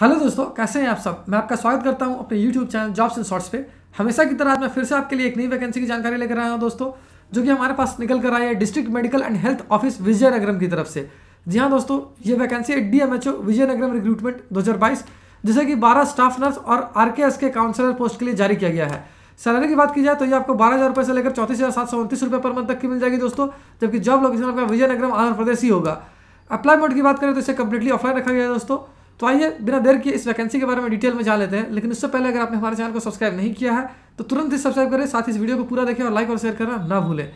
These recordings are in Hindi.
हेलो दोस्तों कैसे हैं आप सब मैं आपका स्वागत करता हूं अपने YouTube channel jobs and shorts पे हमेशा की तरह आज मैं फिर से आपके लिए एक नई वैकेंसी की जानकारी लेकर आया हूं दोस्तों जो कि हमारे पास निकल कर आई है district medical and health office Vizianagaram की तरफ से जी हाँ दोस्तों ये वैकेंसी है डी विजयनगरम रिक्रूटमेंट दो जिसे कि बारह स्टाफ नर्स और आर के काउंसलर पोस्ट के लिए जारी किया गया है सैलरी की बात की जाए तो ये आपको बारह हज़ार रुपये से लेकर चौंतीस हज़ार सात सौ उन्तीस रुपये पर मंथ तक की मिल जाएगी दोस्तों जबकि जॉब लोकेशन आपका विजयनगरम आंध्र प्रदेश ही होगा अप्लाई मोड की बात करें तो इसे कंप्लीटली ऑफलाइन रखा गया है दोस्तों तो आइए बिना देर के इस वैकेंसी के बारे में डिटेल में जान लेते हैं लेकिन उससे पहले अगर आपने हमारे चैनल को सब्सक्राइब नहीं किया है तो तुरंत ही सब्सक्राइब करें साथ ही इस वीडियो को पूरा देखें और लाइक और शेयर करना ना भूलें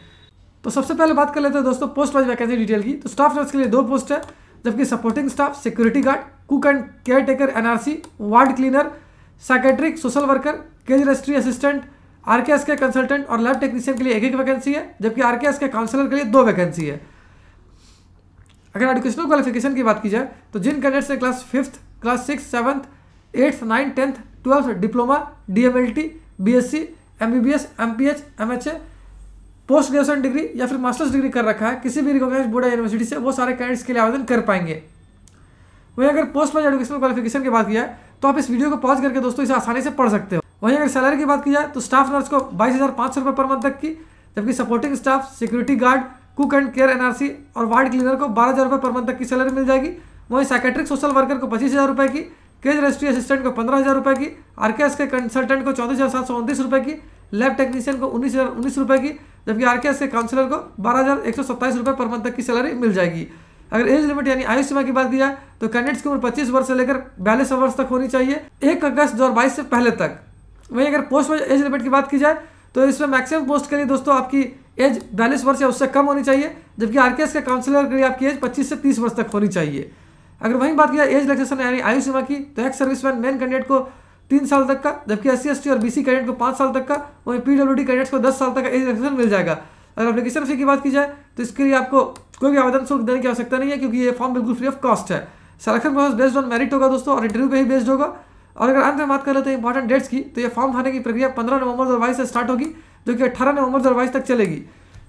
तो सबसे पहले बात कर लेते हैं दोस्तों पोस्ट वाइज वैकेंसी डिटेल की तो स्टाफ नर्स के लिए दो पोस्ट है जबकि supporting staff security guard cook and care taker NRC ward cleaner psychiatric social worker केज रजिस्ट्री असिस्टेंट आरकेएस के कंसल्टेंट और लैब टेक्नीशियन के लिए एक एक वैकेंसी है जबकि आरकेएस के काउंसलर के लिए दो वैकेंसी है अगर एडुकेशनल क्वालिफिकेशन की बात की जाए तो जिन कैंडिडेट्स ने class fifth class six seventh eighth ninth tenth twelfth diploma D M L T B S C M B B S M P H M H A post graduation degree या फिर मास्टर्स डिग्री कर रखा है किसी भी रिकॉग्नाइज बोर्ड या यूनिवर्सिटी से वो सारे कैंडिडेट्स के लिए आवेदन कर पाएंगे वहीं अगर पोस्ट वाइज एडुकेशनल क्वालिफिकेशन की बात की जाए तो आप इस वीडियो को पॉज करके दोस्तों इसे आसानी से पढ़ सकते हो वहीं अगर सैलरी की बात की जाए तो स्टाफ नर्स को बाईस हज़ार पाँच सौ रुपये पर मंथ तक की जबकि supporting staff security guard cook and care NRC और वार्ड क्लीनर को बारह हज़ार रुपये पर मंथ तक की सैलरी मिल जाएगी वहीं साइकेट्रिक सोशल वर्कर को पच्चीस हज़ार रुपये की केज रजिस्ट्री असिस्टेंट को पंद्रह हज़ार रुपये की आरकेएस के कंसल्टेंट को चौंतीस हज़ार सात सौ उनतीस रुपये की लैब टेक्नीशियन को उन्नीस हज़ार उन्नीस रुपये की जबकि आरकेएस के काउंसलर को बारह हज़ार एक सौ सत्ताईस रुपये पर मंथ तक की सैलरी मिल जाएगी अगर एज लिमिट यानी आयु सीमा की बात की जाए तो कैंडिडेट्स की उम्र पच्चीस वर्ष से लेकर बयालीस वर्ष तक होनी चाहिए एक अगस्त दो से पहले तक वहीं अगर पोस्ट एज लिमिट की बात की जाए तो इसमें मैक्सिमम पोस्ट के लिए दोस्तों आपकी एज बयालीस वर्ष या उससे कम होनी चाहिए जबकि आर के काउंसिलर के लिए आपकी एज पच्चीस से तीस वर्ष तक होनी चाहिए अगर वहीं बात किया एज रिलेक्सेशन यानी आयु सीमा की तो ex service man men candidate को तीन साल तक का जबकि एस सी और बीसी कैंडिडेट को पाँच साल तक का वहीं पी डब्ल्यू डी कैंडिडेट्स को दस साल तक का एज रिलेक्सेशन मिल जाएगा अगर एप्लीकेशन फी की बात की जाए तो इसके लिए आपको कोई भी आवेदन शुल्क देने की आवश्यकता नहीं है क्योंकि ये फॉर्म बिल्कुल फ्री ऑफ कॉस्ट है selection process based on merit होगा दोस्तों और इंटरव्यू पे ही बेस्ड होगा और अगर अंत में बात कर लेते हैं इंपॉर्टेंट डेट्स की तो ये फॉर्म भरने की प्रक्रिया पंद्रह नवंबर दो से स्टार्ट होगी जो कि अट्ठारह नवंबर दो तक चलेगी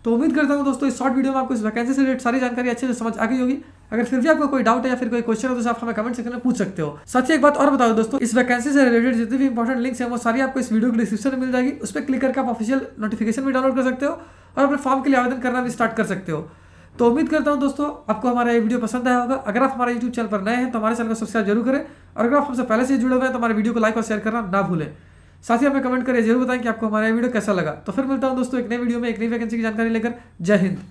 तो उम्मीद करता हूँ दोस्तों इस शॉर्ट वीडियो में आपको इस वैकेंसी से रिलेटेड सारी जानकारी अच्छे से समझ आ गई होगी अगर फिर भी आपको कोई डाउट है या फिर कोई क्वेश्चन हो तो आप हमें कमेंट सेक्शन में पूछ सकते हो साथ ही एक बात और बताओ दोस्तों इस वैकेंसी से रिलेटेड जितनी भी इंपॉर्टेंट लिंक्स हैं वो सारी आपको इस वीडियो के डिस्क्रिप्शन में मिल जाएगी उस पर क्लिक करके आप ऑफिशियल नोटिफिकेशन भी डाउनलोड कर सकते हो और अपने फॉर्म के लिए आवेदन करना भी स्टार्ट कर सकते हो तो उम्मीद करता हूँ दोस्तों आपको हमारा ये वीडियो पसंद आया होगा अगर आप हमारे यूट्यूब चैनल पर नए हैं तो हमारे चैनल को सब्सक्राइब जरूर करें और अगर आप हमसे पहले से जुड़े हुए हैं तो हमारे वीडियो को लाइक और शेयर करना ना भूलें साथ ही हमें कमेंट करें जरूर बताएं कि आपको हमारा वीडियो कैसा लगा तो फिर मिलता हूं दोस्तों एक नए वीडियो में एक नई वैकेंसी की जानकारी लेकर जय हिंद